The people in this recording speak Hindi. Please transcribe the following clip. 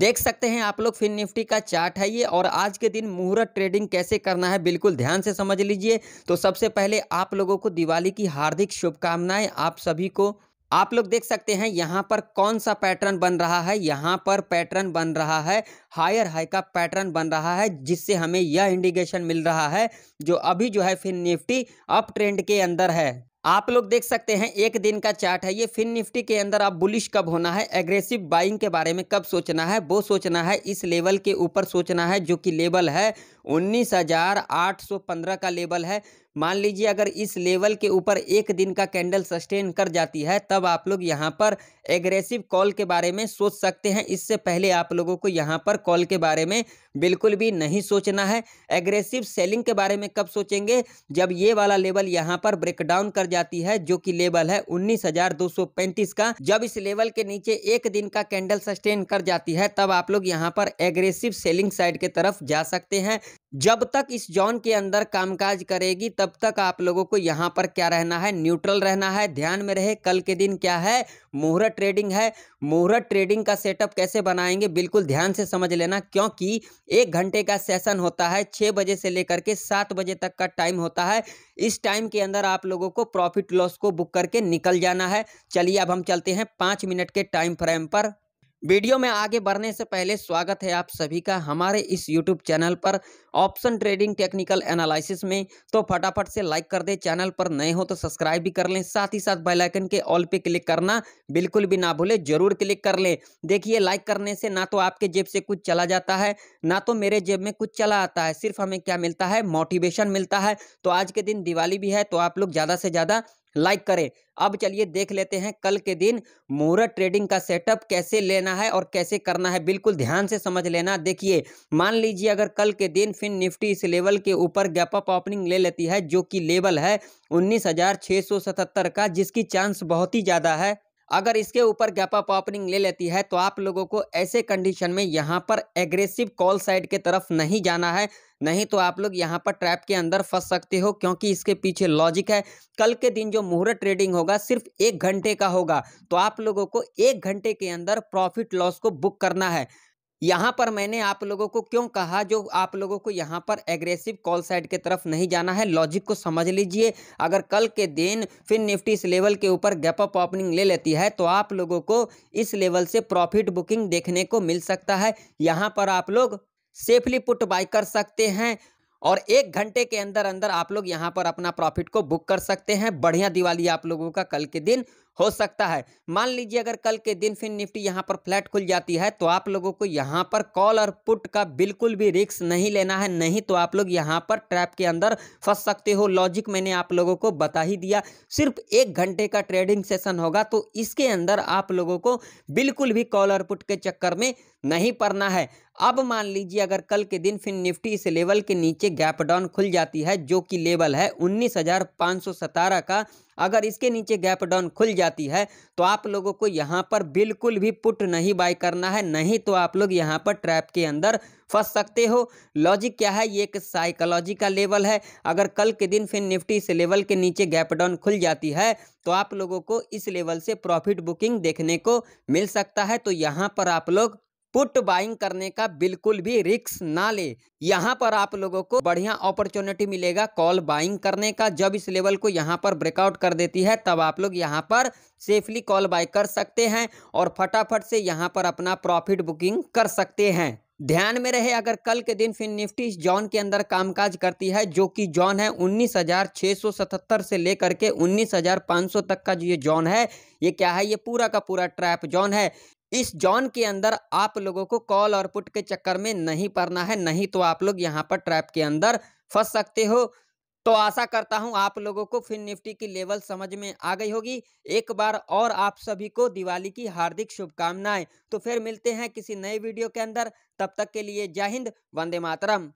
देख सकते हैं आप लोग फिन निफ्टी का चार्ट है ये और आज के दिन मुहूर्त ट्रेडिंग कैसे करना है बिल्कुल ध्यान से समझ लीजिए तो सबसे पहले आप लोगों को दिवाली की हार्दिक शुभकामनाएं आप सभी को आप लोग देख सकते हैं यहाँ पर कौन सा पैटर्न बन रहा है यहाँ पर पैटर्न बन रहा है हायर हाई का पैटर्न बन रहा है जिससे हमें यह इंडिकेशन मिल रहा है जो अभी जो है फिर निफ्टी अप ट्रेंड के अंदर है आप लोग देख सकते हैं एक दिन का चार्ट है ये फिन निफ्टी के अंदर आप बुलिश कब होना है एग्रेसिव बाइंग के बारे में कब सोचना है वो सोचना है इस लेवल के ऊपर सोचना है जो कि लेवल है 19,815 का लेवल है मान लीजिए अगर इस लेवल के ऊपर एक दिन का कैंडल सस्टेन कर जाती है तब आप लोग यहाँ पर एग्रेसिव कॉल के बारे में सोच सकते हैं इससे पहले आप लोगों को यहाँ पर कॉल के बारे में बिल्कुल भी नहीं सोचना है एग्रेसिव सेलिंग के बारे में कब सोचेंगे जब ये वाला लेवल यहाँ पर ब्रेकडाउन कर जाती है जो कि लेवल है उन्नीस का जब इस लेवल के नीचे एक दिन का कैंडल सस्टेन कर जाती है तब आप लोग यहाँ पर एग्रेसिव सेलिंग साइड के तरफ जा सकते हैं जब तक इस जॉन के अंदर कामकाज करेगी तब तक आप लोगों को यहाँ पर क्या रहना है न्यूट्रल रहना है ध्यान में रहे कल के दिन क्या है मुहूर्त ट्रेडिंग है मुहूर्त ट्रेडिंग का सेटअप कैसे बनाएंगे बिल्कुल ध्यान से समझ लेना क्योंकि एक घंटे का सेशन होता है छः बजे से लेकर के सात बजे तक का टाइम होता है इस टाइम के अंदर आप लोगों को प्रॉफिट लॉस को बुक करके निकल जाना है चलिए अब हम चलते हैं पाँच मिनट के टाइम फ्रेम पर वीडियो में आगे बढ़ने से पहले स्वागत है आप सभी का हमारे इस यूट्यूब चैनल पर ऑप्शन ट्रेडिंग टेक्निकल एनालिसिस में तो फटाफट से लाइक कर दे चैनल पर नए हो तो सब्सक्राइब भी कर लें साथ ही साथ बेल आइकन के ऑल पे क्लिक करना बिल्कुल भी ना भूले जरूर क्लिक कर लें देखिए लाइक करने से ना तो आपके जेब से कुछ चला जाता है ना तो मेरे जेब में कुछ चला आता है सिर्फ हमें क्या मिलता है मोटिवेशन मिलता है तो आज के दिन दिवाली भी है तो आप लोग ज़्यादा से ज़्यादा लाइक करें अब चलिए देख लेते हैं कल के दिन मुहूर्त ट्रेडिंग का सेटअप कैसे लेना है और कैसे करना है बिल्कुल ध्यान से समझ लेना देखिए मान लीजिए अगर कल के दिन फिन निफ्टी इस लेवल के ऊपर गैप अप ओपनिंग ले लेती है जो कि लेवल है उन्नीस का जिसकी चांस बहुत ही ज़्यादा है अगर इसके ऊपर गैप अप ओपनिंग ले लेती है तो आप लोगों को ऐसे कंडीशन में यहाँ पर एग्रेसिव कॉल साइड के तरफ नहीं जाना है नहीं तो आप लोग यहाँ पर ट्रैप के अंदर फंस सकते हो क्योंकि इसके पीछे लॉजिक है कल के दिन जो मुहूर्त ट्रेडिंग होगा सिर्फ एक घंटे का होगा तो आप लोगों को एक घंटे के अंदर प्रॉफिट लॉस को बुक करना है यहाँ पर मैंने आप लोगों को क्यों कहा जो आप लोगों को यहाँ पर एग्रेसिव कॉल साइड के तरफ नहीं जाना है लॉजिक को समझ लीजिए अगर कल के दिन फिर निफ्टी इस लेवल के ऊपर गैप अप ओपनिंग ले लेती है तो आप लोगों को इस लेवल से प्रॉफिट बुकिंग देखने को मिल सकता है यहाँ पर आप लोग सेफली पुट बाई कर सकते हैं और एक घंटे के अंदर अंदर आप लोग यहाँ पर अपना प्रॉफिट को बुक कर सकते हैं बढ़िया दिवाली आप लोगों का कल के दिन हो सकता है मान लीजिए अगर कल के दिन फिर निफ्टी यहाँ पर फ्लैट खुल जाती है तो आप लोगों को यहाँ पर कॉल और पुट का बिल्कुल भी रिक्स नहीं लेना है नहीं तो आप लोग यहाँ पर ट्रैप के अंदर फंस सकते हो लॉजिक मैंने आप लोगों को बता ही दिया सिर्फ एक घंटे का ट्रेडिंग सेशन होगा तो इसके अंदर आप लोगों को बिल्कुल भी कॉल और पुट के चक्कर में नहीं पड़ना है अब मान लीजिए अगर कल के दिन फिर निफ्टी इस लेवल के नीचे गैप डाउन खुल जाती है जो कि लेवल है उन्नीस का अगर इसके नीचे गैप डाउन खुल जाती है तो आप लोगों को यहाँ पर बिल्कुल भी पुट नहीं बाई करना है नहीं तो आप लोग यहाँ पर ट्रैप के अंदर फंस सकते हो लॉजिक क्या है ये एक साइकोलॉजी का लेवल है अगर कल के दिन फिर निफ्टी इस लेवल के नीचे गैप डाउन खुल जाती है तो आप लोगों को इस लेवल से प्रॉफिट बुकिंग देखने को मिल सकता है तो यहाँ पर आप लोग पुट बाइंग करने का बिल्कुल भी रिक्स ना ले यहाँ पर आप लोगों को बढ़िया अपॉर्चुनिटी मिलेगा कॉल बाइंग करने का जब इस लेवल को यहाँ पर ब्रेकआउट कर देती है तब आप लोग यहाँ पर सेफली कॉल बाय कर सकते हैं और फटाफट से यहाँ पर अपना प्रॉफिट बुकिंग कर सकते हैं ध्यान में रहे अगर कल के दिन फिर निफ्टी इस जॉन के अंदर कामकाज करती है जो कि जॉन है 19,677 से लेकर के 19,500 तक का जो ये जॉन है ये क्या है ये पूरा का पूरा ट्रैप जॉन है इस जॉन के अंदर आप लोगों को कॉल और पुट के चक्कर में नहीं पड़ना है नहीं तो आप लोग यहाँ पर ट्रैप के अंदर फंस सकते हो तो आशा करता हूं आप लोगों को फिन निफ्टी की लेवल समझ में आ गई होगी एक बार और आप सभी को दिवाली की हार्दिक शुभकामनाएं तो फिर मिलते हैं किसी नए वीडियो के अंदर तब तक के लिए जय हिंद वंदे मातरम